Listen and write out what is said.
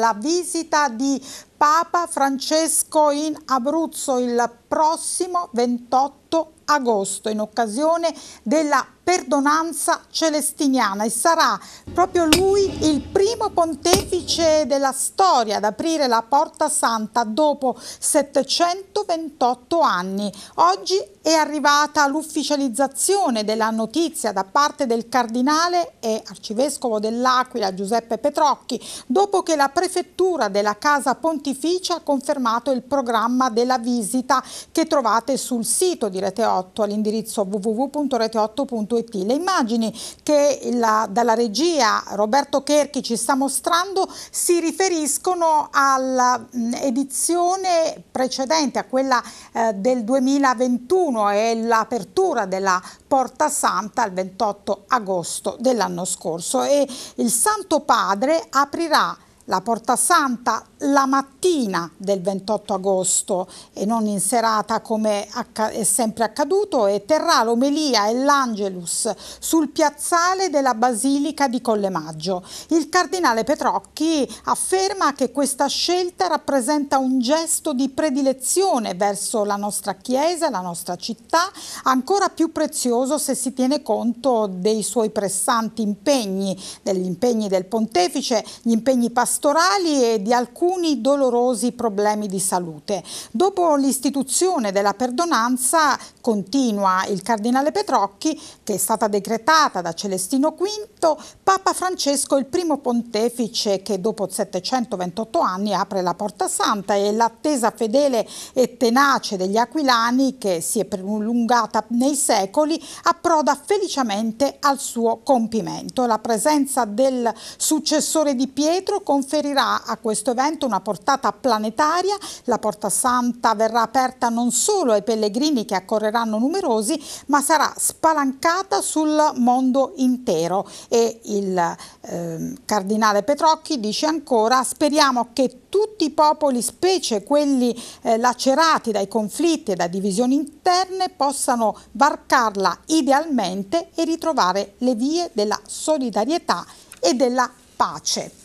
la visita di Papa Francesco in Abruzzo il prossimo 28 marzo agosto in occasione della perdonanza celestiniana e sarà proprio lui il primo pontefice della storia ad aprire la porta santa dopo 728 anni. Oggi è arrivata l'ufficializzazione della notizia da parte del cardinale e arcivescovo dell'Aquila Giuseppe Petrocchi dopo che la prefettura della casa pontificia ha confermato il programma della visita che trovate sul sito di Rete all'indirizzo www.rete8.it. Le immagini che la, dalla regia Roberto Kerchi ci sta mostrando si riferiscono all'edizione precedente, a quella eh, del 2021 e l'apertura della Porta Santa il 28 agosto dell'anno scorso e il Santo Padre aprirà la Porta Santa la mattina del 28 agosto e non in serata come è sempre accaduto e terrà l'omelia e l'Angelus sul piazzale della Basilica di Collemaggio. Il cardinale Petrocchi afferma che questa scelta rappresenta un gesto di predilezione verso la nostra chiesa, la nostra città, ancora più prezioso se si tiene conto dei suoi pressanti impegni, degli impegni del pontefice, gli impegni pastorali pastorali e di alcuni dolorosi problemi di salute. Dopo l'istituzione della perdonanza, continua il cardinale Petrocchi, che è stata decretata da Celestino V, Papa Francesco è il primo pontefice che dopo 728 anni apre la Porta Santa e l'attesa fedele e tenace degli aquilani, che si è prolungata nei secoli, approda felicemente al suo compimento. La presenza del successore di Pietro con conferirà a questo evento una portata planetaria. La Porta Santa verrà aperta non solo ai pellegrini che accorreranno numerosi, ma sarà spalancata sul mondo intero. E il eh, cardinale Petrocchi dice ancora speriamo che tutti i popoli, specie quelli eh, lacerati dai conflitti e da divisioni interne, possano varcarla idealmente e ritrovare le vie della solidarietà e della pace.